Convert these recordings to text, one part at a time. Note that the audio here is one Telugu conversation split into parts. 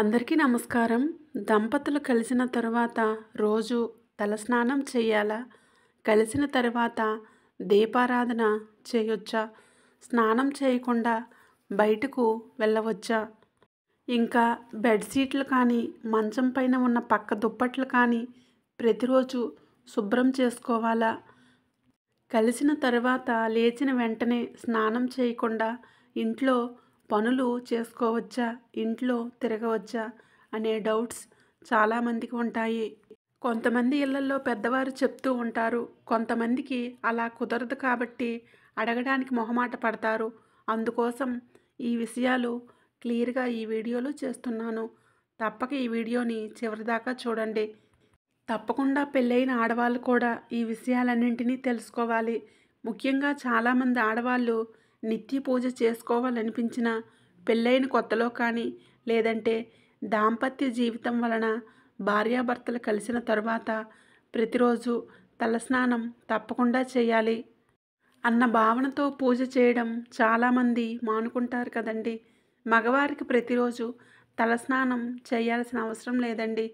అందరికీ నమస్కారం దంపతులు కలిసిన తర్వాత రోజు తలస్నానం చేయాలా కలిసిన తర్వాత దీపారాధన చేయొచ్చా స్నానం చేయకుండా బయటకు వెళ్ళవచ్చా ఇంకా బెడ్షీట్లు కానీ మంచం పైన ఉన్న పక్క దుప్పట్లు కానీ ప్రతిరోజు శుభ్రం చేసుకోవాలా కలిసిన తర్వాత లేచిన వెంటనే స్నానం చేయకుండా ఇంట్లో పనులు చేసుకోవచ్చా ఇంట్లో తిరగవచ్చా అనే డౌట్స్ చాలామందికి ఉంటాయి కొంతమంది ఇళ్లలో పెద్దవారు చెప్తూ ఉంటారు కొంతమందికి అలా కుదరదు కాబట్టి అడగడానికి మొహమాట పడతారు అందుకోసం ఈ విషయాలు క్లియర్గా ఈ వీడియోలో చేస్తున్నాను తప్పక ఈ వీడియోని చివరిదాకా చూడండి తప్పకుండా పెళ్ళైన ఆడవాళ్ళు కూడా ఈ విషయాలన్నింటినీ తెలుసుకోవాలి ముఖ్యంగా చాలామంది ఆడవాళ్ళు నిత్య పూజ చేసుకోవాలనిపించిన పెళ్ళైన కొత్తలో కానీ లేదంటే దాంపత్య జీవితం వలన భార్యాభర్తలు కలిసిన తరువాత ప్రతిరోజు తలస్నానం తప్పకుండా చేయాలి అన్న భావనతో పూజ చేయడం చాలామంది మానుకుంటారు కదండి మగవారికి ప్రతిరోజు తలస్నానం చేయాల్సిన అవసరం లేదండి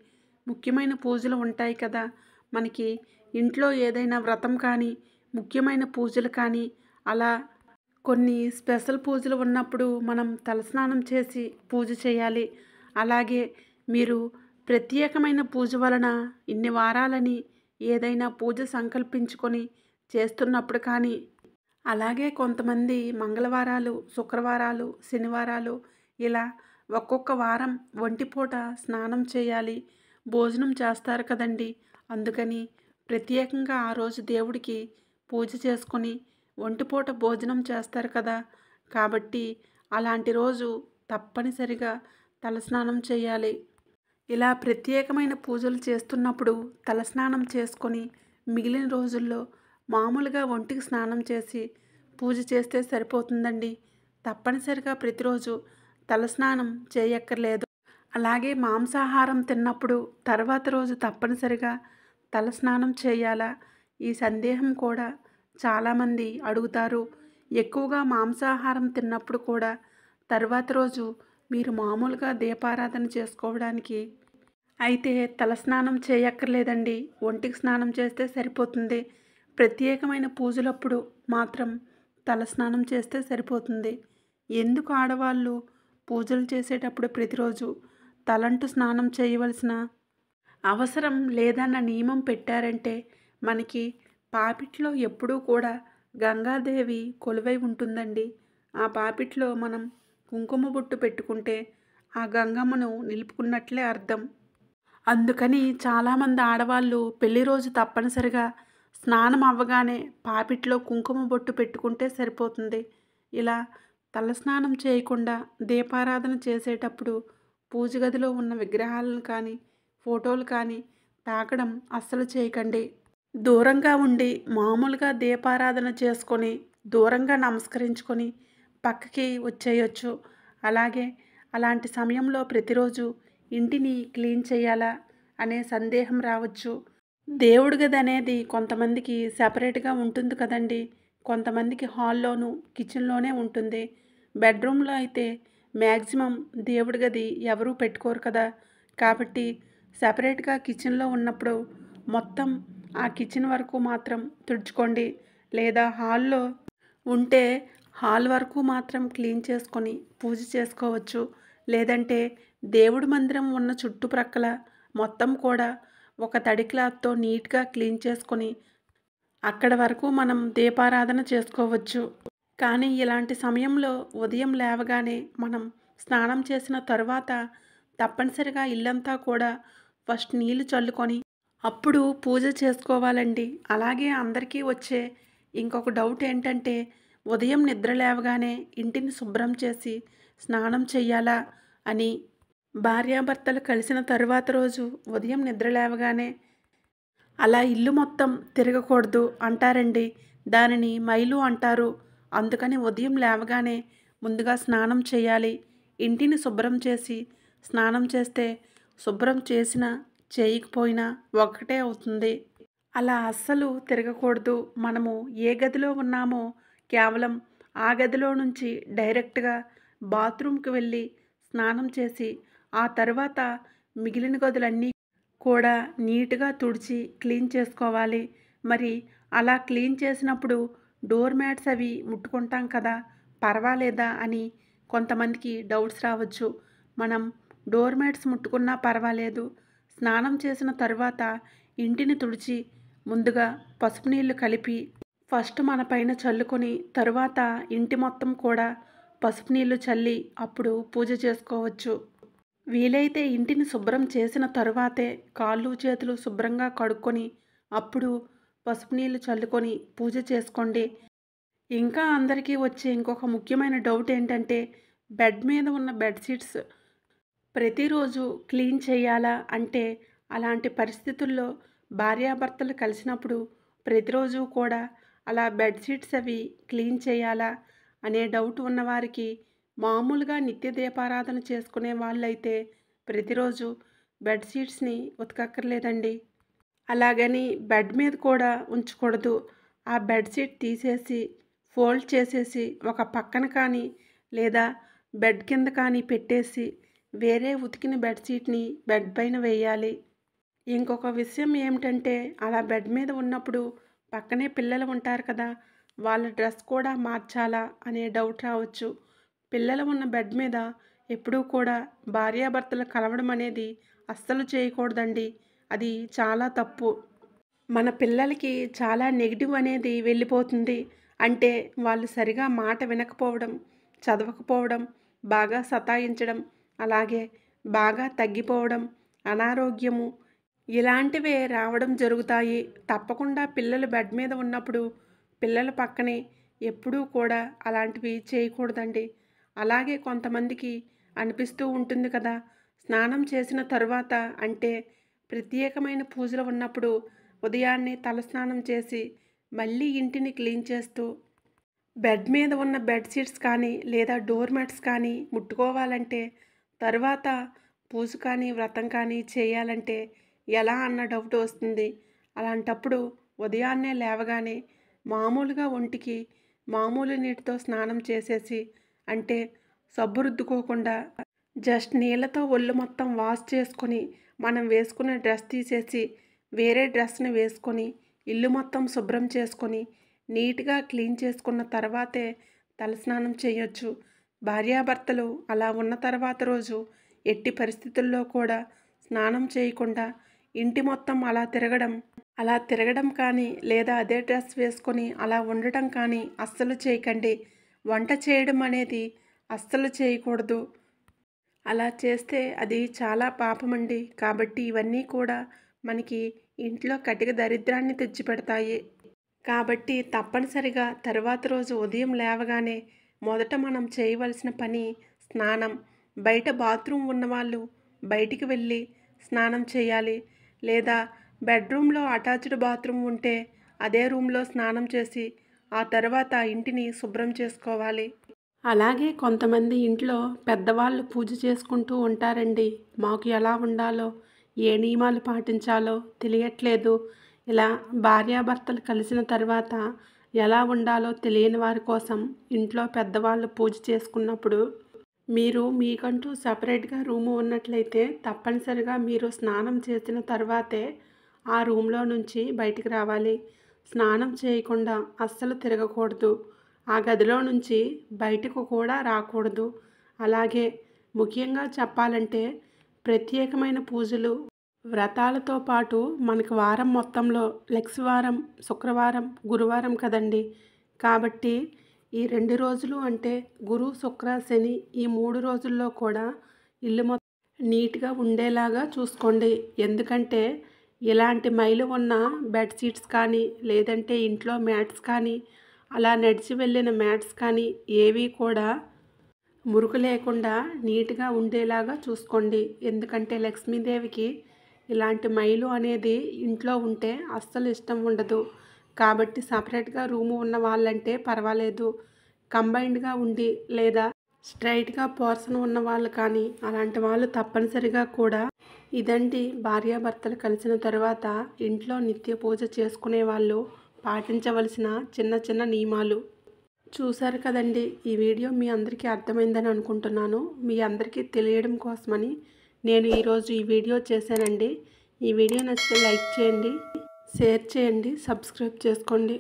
ముఖ్యమైన పూజలు ఉంటాయి కదా మనకి ఇంట్లో ఏదైనా వ్రతం కానీ ముఖ్యమైన పూజలు కానీ అలా కొన్ని స్పెషల్ పూజలు ఉన్నప్పుడు మనం తలస్నానం చేసి పూజ చేయాలి అలాగే మీరు ప్రత్యేకమైన పూజ వలన ఇన్ని వారాలని ఏదైనా పూజ సంకల్పించుకొని చేస్తున్నప్పుడు కానీ అలాగే కొంతమంది మంగళవారాలు శుక్రవారాలు శనివారాలు ఇలా ఒక్కొక్క వారం ఒంటిపూట స్నానం చేయాలి భోజనం చేస్తారు కదండి అందుకని ప్రత్యేకంగా ఆ రోజు దేవుడికి పూజ చేసుకొని ఒంటిపూట భోజనం చేస్తారు కదా కాబట్టి అలాంటి రోజు తప్పనిసరిగా తలస్నానం చేయాలి ఇలా ప్రత్యేకమైన పూజలు చేస్తున్నప్పుడు తలస్నానం చేసుకొని మిగిలిన రోజుల్లో మామూలుగా ఒంటికి స్నానం చేసి పూజ చేస్తే సరిపోతుందండి తప్పనిసరిగా ప్రతిరోజు తలస్నానం చేయక్కర్లేదు అలాగే మాంసాహారం తిన్నప్పుడు తర్వాత రోజు తప్పనిసరిగా తలస్నానం చేయాలా ఈ సందేహం కూడా చాలామంది అడుగుతారు ఎక్కువగా మాంసాహారం తిన్నప్పుడు కూడా తర్వాత రోజు మీరు మామూలుగా దీపారాధన చేసుకోవడానికి అయితే తలస్నానం చేయక్కర్లేదండి ఒంటికి స్నానం చేస్తే సరిపోతుంది ప్రత్యేకమైన పూజలప్పుడు మాత్రం తలస్నానం చేస్తే సరిపోతుంది ఎందుకు ఆడవాళ్ళు పూజలు చేసేటప్పుడు ప్రతిరోజు తలంటు స్నానం చేయవలసిన అవసరం లేదన్న నియమం పెట్టారంటే మనకి పాపిట్లో ఎప్పుడూ కూడా గంగాదేవి కొలువై ఉంటుందండి ఆ పాపిట్లో మనం కుంకుమ బొట్టు పెట్టుకుంటే ఆ గంగమ్మను నిలుపుకున్నట్లే అర్థం అందుకని చాలామంది ఆడవాళ్ళు పెళ్లి రోజు తప్పనిసరిగా స్నానం అవ్వగానే పాపిట్లో కుంకుమ బొట్టు పెట్టుకుంటే సరిపోతుంది ఇలా తలస్నానం చేయకుండా దీపారాధన చేసేటప్పుడు పూజ గదిలో ఉన్న విగ్రహాలను కానీ ఫోటోలు కానీ తాకడం అస్సలు చేయకండి దూరంగా ఉండి మామూలుగా దీపారాధన చేసుకొని దూరంగా నమస్కరించుకొని పక్కకి వచ్చేయచ్చు అలాగే అలాంటి సమయంలో ప్రతిరోజు ఇంటిని క్లీన్ చేయాలా అనే సందేహం రావచ్చు దేవుడు గది అనేది కొంతమందికి సపరేట్గా ఉంటుంది కదండి కొంతమందికి హాల్లోనూ కిచెన్లోనే ఉంటుంది బెడ్రూమ్లో అయితే మ్యాక్సిమం దేవుడి గది ఎవరూ పెట్టుకోరు కదా కాబట్టి సపరేట్గా కిచెన్లో ఉన్నప్పుడు మొత్తం ఆ కిచెన్ వరకు మాత్రం తుడుచుకోండి లేదా హాల్లో ఉంటే హాల్ వరకు మాత్రం క్లీన్ చేసుకొని పూజ చేసుకోవచ్చు లేదంటే దేవుడి మందిరం ఉన్న చుట్టుప్రక్కల మొత్తం కూడా ఒక తడి క్లాత్తో నీట్గా క్లీన్ చేసుకొని అక్కడ వరకు మనం దీపారాధన చేసుకోవచ్చు కానీ ఇలాంటి సమయంలో ఉదయం లేవగానే మనం స్నానం చేసిన తరువాత తప్పనిసరిగా ఇల్లంతా కూడా ఫస్ట్ నీళ్లు చల్లుకొని అప్పుడు పూజ చేసుకోవాలండి అలాగే అందరికీ వచ్చే ఇంకొక డౌట్ ఏంటంటే ఉదయం నిద్ర లేవగానే ఇంటిని శుభ్రం చేసి స్నానం చేయాలా అని భార్యాభర్తలు కలిసిన తరువాత రోజు ఉదయం నిద్ర లేవగానే అలా ఇల్లు మొత్తం తిరగకూడదు అంటారండి దానిని మైలు అంటారు అందుకని ఉదయం లేవగానే ముందుగా స్నానం చేయాలి ఇంటిని శుభ్రం చేసి స్నానం చేస్తే శుభ్రం చేసిన చేయకపోయినా ఒకటే అవుతుంది అలా అస్సలు తిరగకూడదు మనము ఏ గదిలో ఉన్నామో కేవలం ఆ గదిలో నుంచి డైరెక్ట్గా బాత్రూమ్కి వెళ్ళి స్నానం చేసి ఆ తర్వాత మిగిలిన గదులన్నీ కూడా నీట్గా తుడిచి క్లీన్ చేసుకోవాలి మరి అలా క్లీన్ చేసినప్పుడు డోర్ మ్యాట్స్ అవి ముట్టుకుంటాం కదా పర్వాలేదా అని కొంతమందికి డౌట్స్ రావచ్చు మనం డోర్ మ్యాట్స్ ముట్టుకున్నా పర్వాలేదు స్నానం చేసిన తర్వాత ఇంటిని తుడిచి ముందుగా పసుపు నీళ్లు కలిపి ఫస్ట్ మన పైన చల్లుకొని తరువాత ఇంటి మొత్తం కూడా పసుపు నీళ్లు చల్లి అప్పుడు పూజ చేసుకోవచ్చు వీలైతే ఇంటిని శుభ్రం చేసిన తరువాతే కాళ్ళు చేతులు శుభ్రంగా కడుక్కొని అప్పుడు పసుపు నీళ్లు చల్లుకొని పూజ చేసుకోండి ఇంకా అందరికీ వచ్చే ఇంకొక ముఖ్యమైన డౌట్ ఏంటంటే బెడ్ మీద ఉన్న బెడ్షీట్స్ ప్రతిరోజు క్లీన్ చేయాలా అంటే అలాంటి పరిస్థితుల్లో భార్యాభర్తలు కలిసినప్పుడు ప్రతిరోజు కూడా అలా బెడ్షీట్స్ అవి క్లీన్ చేయాలా అనే డౌట్ ఉన్నవారికి మామూలుగా నిత్య దీపారాధన చేసుకునే వాళ్ళైతే ప్రతిరోజు బెడ్షీట్స్ని ఉతకక్కర్లేదండి అలాగని బెడ్ మీద కూడా ఉంచకూడదు ఆ బెడ్షీట్ తీసేసి ఫోల్డ్ చేసేసి ఒక పక్కన కానీ లేదా బెడ్ కింద కానీ పెట్టేసి వేరే ఉతికిన బెడ్షీట్ని బెడ్ పైన వేయాలి ఇంకొక విషయం ఏమిటంటే అలా బెడ్ మీద ఉన్నప్పుడు పక్కనే పిల్లలు ఉంటారు కదా వాళ్ళ డ్రెస్ కూడా మార్చాలా అనే డౌట్ రావచ్చు పిల్లలు ఉన్న బెడ్ మీద ఎప్పుడూ కూడా భార్యాభర్తలు కలవడం అనేది అస్సలు చేయకూడదండి అది చాలా తప్పు మన పిల్లలకి చాలా నెగిటివ్ అనేది వెళ్ళిపోతుంది అంటే వాళ్ళు సరిగా మాట వినకపోవడం చదవకపోవడం బాగా సతాయించడం అలాగే బాగా తగ్గిపోవడం అనారోగ్యము ఇలాంటివే రావడం జరుగుతాయి తప్పకుండా పిల్లలు బెడ్ మీద ఉన్నప్పుడు పిల్లల పక్కనే ఎప్పుడూ కూడా అలాంటివి చేయకూడదండి అలాగే కొంతమందికి అనిపిస్తూ ఉంటుంది కదా స్నానం చేసిన తర్వాత అంటే ప్రత్యేకమైన పూజలు ఉన్నప్పుడు ఉదయాన్నే తలస్నానం చేసి మళ్ళీ ఇంటిని క్లీన్ చేస్తూ బెడ్ మీద ఉన్న బెడ్షీట్స్ కానీ లేదా డోర్ మ్యాట్స్ కానీ ముట్టుకోవాలంటే తర్వాత పూజ కానీ వ్రతం కానీ చేయాలంటే ఎలా అన్న డౌట్ వస్తుంది అలాంటప్పుడు ఉదయాన్నే లేవగానే మామూలుగా ఒంటికి మామూలు నీటితో స్నానం చేసేసి అంటే సబ్బు రుద్దుకోకుండా జస్ట్ నీళ్ళతో ఒళ్ళు మొత్తం వాష్ చేసుకొని మనం వేసుకునే డ్రెస్ తీసేసి వేరే డ్రెస్ని వేసుకొని ఇల్లు మొత్తం శుభ్రం చేసుకొని నీట్గా క్లీన్ చేసుకున్న తర్వాతే తలస్నానం చేయొచ్చు భార్యాభర్తలు అలా ఉన్న తర్వాత రోజు ఎట్టి పరిస్థితుల్లో కూడా స్నానం చేయకుండా ఇంటి మొత్తం అలా తిరగడం అలా తిరగడం కానీ లేదా అదే డ్రెస్ వేసుకొని అలా ఉండటం కానీ అస్సలు చేయకండి వంట చేయడం అనేది అస్సలు చేయకూడదు అలా చేస్తే అది చాలా పాపమండి కాబట్టి ఇవన్నీ కూడా మనకి ఇంట్లో కటిక దరిద్రాన్ని తెచ్చిపెడతాయి కాబట్టి తప్పనిసరిగా తర్వాత రోజు ఉదయం లేవగానే మొదట మనం చేయవలసిన పని స్నానం బయట బాత్రూమ్ ఉన్నవాళ్ళు బయటికి వెళ్ళి స్నానం చేయాలి లేదా బెడ్రూమ్లో అటాచ్డ్ బాత్రూమ్ ఉంటే అదే రూమ్లో స్నానం చేసి ఆ తర్వాత ఇంటిని శుభ్రం చేసుకోవాలి అలాగే కొంతమంది ఇంట్లో పెద్దవాళ్ళు పూజ చేసుకుంటూ ఉంటారండి మాకు ఎలా ఉండాలో ఏ నియమాలు పాటించాలో తెలియట్లేదు ఇలా భార్యాభర్తలు కలిసిన తర్వాత ఎలా ఉండాలో తెలియని వారి కోసం ఇంట్లో పెద్దవాళ్ళు పూజ చేసుకున్నప్పుడు మీరు మీకంటూ సపరేట్గా రూము ఉన్నట్లయితే తప్పనిసరిగా మీరు స్నానం చేసిన తర్వాతే ఆ రూమ్లో నుంచి బయటికి రావాలి స్నానం చేయకుండా అస్సలు తిరగకూడదు ఆ గదిలో నుంచి బయటకు కూడా రాకూడదు అలాగే ముఖ్యంగా చెప్పాలంటే ప్రత్యేకమైన పూజలు వ్రతాలతో పాటు మనకు వారం మొత్తంలో వారం శుక్రవారం గురువారం కదండి కాబట్టి ఈ రెండు రోజులు అంటే గురు శుక్ర శని ఈ మూడు రోజుల్లో కూడా ఇల్లు మొత్తం నీట్గా ఉండేలాగా చూసుకోండి ఎందుకంటే ఇలాంటి మైలు ఉన్న బెడ్షీట్స్ కానీ లేదంటే ఇంట్లో మ్యాట్స్ కానీ అలా నడిచి వెళ్ళిన మ్యాట్స్ కానీ ఏవి కూడా మురుకు లేకుండా నీట్గా ఉండేలాగా చూసుకోండి ఎందుకంటే లక్ష్మీదేవికి ఇలాంటి మైలు అనేది ఇంట్లో ఉంటే అస్సలు ఇష్టం ఉండదు కాబట్టి సపరేట్గా రూము ఉన్న వాళ్ళంటే పర్వాలేదు కంబైన్డ్గా ఉండి లేదా స్ట్రైట్గా పోర్సన్ ఉన్న వాళ్ళు కానీ అలాంటి వాళ్ళు తప్పనిసరిగా కూడా ఇదండి భార్యాభర్తలు కలిసిన తర్వాత ఇంట్లో నిత్య పూజ చేసుకునే వాళ్ళు పాటించవలసిన చిన్న చిన్న నియమాలు చూశారు కదండి ఈ వీడియో మీ అందరికీ అర్థమైందని అనుకుంటున్నాను మీ అందరికీ తెలియడం కోసమని నేను ఈరోజు ఈ వీడియో చేశానండి ఈ వీడియో నచ్చితే లైక్ చేయండి షేర్ చేయండి సబ్స్క్రైబ్ చేసుకోండి